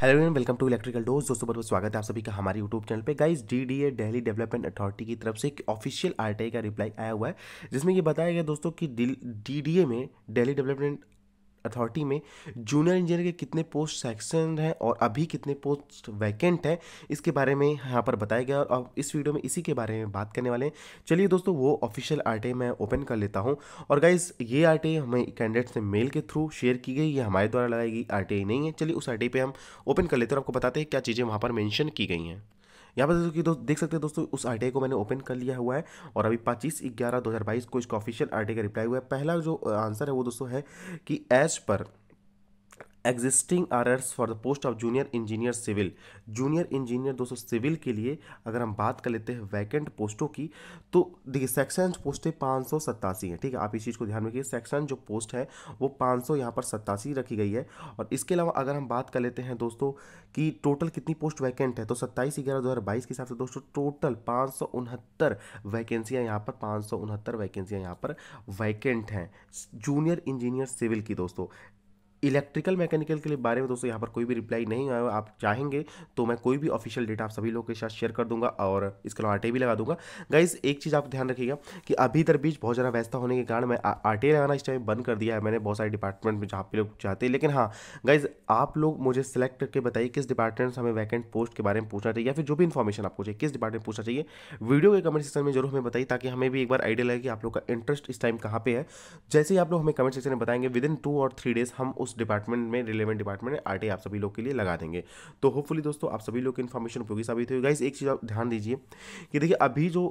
hello everyone welcome to electrical dose दोस्तों बहुत बहुत स्वागत है आप सभी का हमारे यूट्यूब चैनल पे guys DDA Delhi development authority की तरफ से एक ऑफिशियल आरटीआई का रिप्लाई आया हुआ है जिसमें ये बताया गया दोस्तों कि डीडीए में दिल्ली डेवलपमेंट अथॉरिटी में जूनियर इंजीनियर के कितने पोस्ट सेक्शन हैं और अभी कितने पोस्ट वैकेंट हैं इसके बारे में यहाँ पर बताया गया और अब इस वीडियो में इसी के बारे में बात करने वाले हैं चलिए दोस्तों वो ऑफिशियल आर मैं ओपन कर लेता हूँ और गाइज ये आर हमें कैंडिडेट से मेल के थ्रू शेयर की गई ये हमारे द्वारा लगाई गई आर नहीं है चलिए उस आर पे हम ओपन कर लेते हैं और आपको बताते हैं क्या चीज़ें वहाँ पर मैंशन की गई हैं यहाँ पर दोस्तों दोस्त देख सकते हैं दोस्तों उस आर को मैंने ओपन कर लिया हुआ है और अभी पच्चीस ग्यारह दो को इसका ऑफिशियल आर का रिप्लाई हुआ है पहला जो आंसर है वो दोस्तों है कि as per existing orders for the post of junior engineer civil junior engineer दोस्तों सिविल के लिए अगर हम बात कर लेते हैं वैकेंट पोस्टों की तो देखिए सेक्शन पोस्टें पाँच सौ सत्तासी हैं ठीक है आप इस चीज़ को ध्यान में रखिए सेक्शन जो पोस्ट है वो पाँच सौ यहाँ पर सत्तासी रखी गई है और इसके अलावा अगर हम बात कर लेते हैं दोस्तों कि टोटल कितनी पोस्ट वैकेंट है तो सत्ताईस ग्यारह दो के हिसाब से दोस्तों टोटल पाँच सौ उनहत्तर वैकेंसियाँ यहाँ पर पाँच सौ उनहत्तर वैकेंसियाँ यहाँ पर वैकेंट हैं जूनियर इंजीनियर सिविल की दोस्तों इलेक्ट्रिकल मैकेनिकल के लिए बारे में दोस्तों यहाँ पर कोई भी रिप्लाई नहीं आया आप चाहेंगे तो मैं कोई भी ऑफिशियल डेटा आप सभी लोगों के साथ शेयर कर दूंगा और इसके अलावा आटे भी लगा दूंगा गाइज एक चीज़ आप ध्यान रखिएगा कि अभी बीच बहुत ज़्यादा व्यस्त होने के कारण मैं आटे लगाना इस टाइम बंद कर दिया है मैंने बहुत सारे डिपार्टमेंट में जहाँ पे लोग चाहते हैं लेकिन हाँ गाइज आप लोग मुझे सेलेक्ट करके बताइए किस डिपार्टमेंट से हमें वैकेंट पोस्ट के बारे में पूछना चाहिए या फिर जो भी इन्फॉर्मेशन आपको चाहिए किस डिपार्टमेंट पूछना चाहिए वीडियो के कमेंट सेक्शन में जरूर हमें बताइए ताकि हमें भी एक बार आइडिया लगे कि आप लोग का इंटरेस्ट इस टाइम कहाँ पर है जैसे ही आप लोग हमें कमेंट सेक्शन में बताएंगे विद इन टू और थ्री डेज हम उस उस डिपार्टमेंट में रिलेवेंट डिपार्टमेंट में आर आप सभी लोग के लिए लगा देंगे तो होपफुली दोस्तों आप सभी लोग की इन्फॉर्मेशन उपयोगी साबित होगी गाइस एक चीज़ आप ध्यान दीजिए कि देखिए अभी जो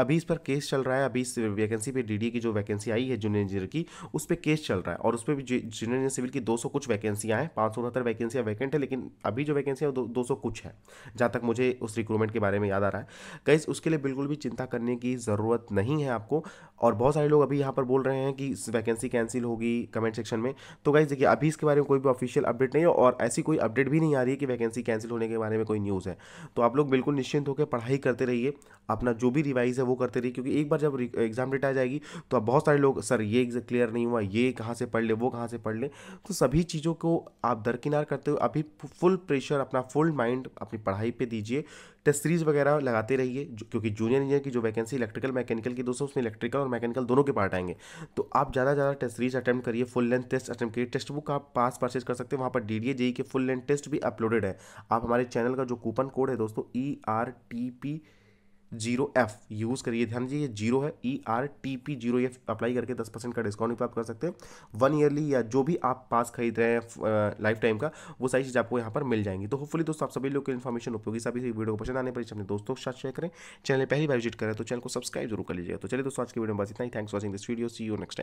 अभी इस पर केस चल रहा है अभी इस वैकेंसी पे डीडी की जो वैकेंसी आई है जूनियर इंजीनियर की उस पर केस चल रहा है और उस पर भी जूनियर इंजीनियर सिविल की 200 कुछ वैकेंसियाँ हैं पाँच सौ उनहत्तर वैकेंसियाँ वैकेंट है लेकिन अभी जो वैकेंसी है वो दो सौ कुछ है जहाँ तक मुझे उस रिक्रूटमेंट के बारे में याद आ रहा है कैसे उसके लिए बिल्कुल भी चिंता करने की ज़रूरत नहीं है आपको और बहुत सारे लोग अभी यहाँ पर बोल रहे हैं कि वैकेंसी कैंसिल होगी कमेंट सेक्शन में तो गाइज देखिए अभी इसके बारे में कोई भी ऑफिशियल अपडेट नहीं है और ऐसी कोई अपडेट भी नहीं आ रही है कि वैकेंसी कैंसिल होने के बारे में कोई न्यूज़ है तो आप लोग बिल्कुल निश्चिंत होकर पढ़ाई करते रहिए अपना जो भी रिवाइज है वो करते रहिए क्योंकि एक बार जब एग्जाम डेट आ जाएगी तो अब बहुत सारे लोग सर ये क्लियर नहीं हुआ ये कहाँ से पढ़ ले वो कहाँ से पढ़ ले तो सभी चीज़ों को आप दरकिनार करते हुए अभी फुल प्रेशर अपना फुल माइंड अपनी पढ़ाई पर दीजिए टेस्ट सीरीज वगैरह लगाते रहिए क्योंकि जूनियर इंजीनियर की जो वैकेंसी इलेक्ट्रिकल मैकेनिकल की दोस्तों उसमें इलेक्ट्रिकल और मैकेनिकल दोनों के पार्ट आएंगे तो आप ज़्यादा ज़्यादा टेस्ट सीरीज अटैम्प्ट करिए फुल लेंथ टेस्ट अटैम्प्ट करिए टेस्ट बुक आप पास परचेज कर सकते हैं वहाँ पर डी डी के फुल लेंथ टेस्ट भी अपलोडेड है आप हमारे चैनल का जो कूपन कोड है दोस्तों E R T P zero F use करिए ध्यान दीजिए जीरो है E R T P zero F apply करके दस परसेंट का डिस्काउंट भी प्राप्त कर सकते हैं वन ईयरली या जो भी आप पास खरीद रहे हैं लाइफ टाइम का वो सारी चीज़ आपको यहाँ पर मिल जाएंगी तो होपफुली दोस्तों आप सभी लोग को इन्फॉर्मेशन उपयोगी सभी वीडियो को पसंद आने पर अपने दोस्तों के साथ शेयर करें चैनल पहली बार विजिट करें तो चैनल को सब्सक्राइब जरूर कर लीजिएगा तो चलिए दोस्तों आज की वीडियो में बस इतना ही thanks watching this video see you next